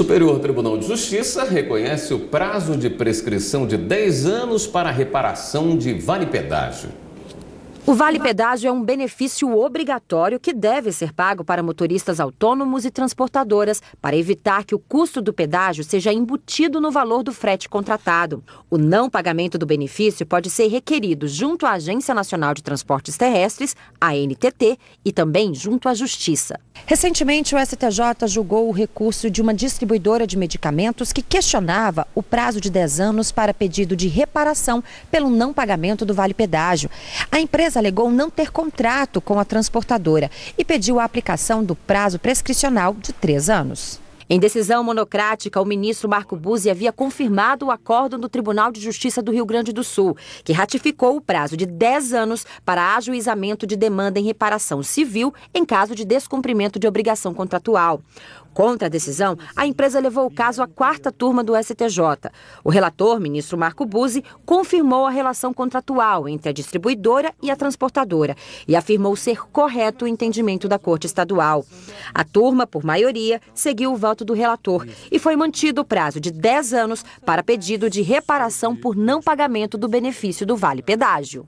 Superior Tribunal de Justiça reconhece o prazo de prescrição de 10 anos para reparação de vale-pedágio. O Vale Pedágio é um benefício obrigatório que deve ser pago para motoristas autônomos e transportadoras para evitar que o custo do pedágio seja embutido no valor do frete contratado. O não pagamento do benefício pode ser requerido junto à Agência Nacional de Transportes Terrestres, a ANTT, e também junto à Justiça. Recentemente, o STJ julgou o recurso de uma distribuidora de medicamentos que questionava o prazo de 10 anos para pedido de reparação pelo não pagamento do Vale Pedágio. A empresa empresa alegou não ter contrato com a transportadora e pediu a aplicação do prazo prescricional de três anos. Em decisão monocrática, o ministro Marco Buzzi havia confirmado o acordo do Tribunal de Justiça do Rio Grande do Sul, que ratificou o prazo de 10 anos para ajuizamento de demanda em reparação civil em caso de descumprimento de obrigação contratual. Contra a decisão, a empresa levou o caso à quarta turma do STJ. O relator, ministro Marco Buzzi, confirmou a relação contratual entre a distribuidora e a transportadora e afirmou ser correto o entendimento da Corte Estadual. A turma, por maioria, seguiu o voto do relator e foi mantido o prazo de 10 anos para pedido de reparação por não pagamento do benefício do Vale Pedágio.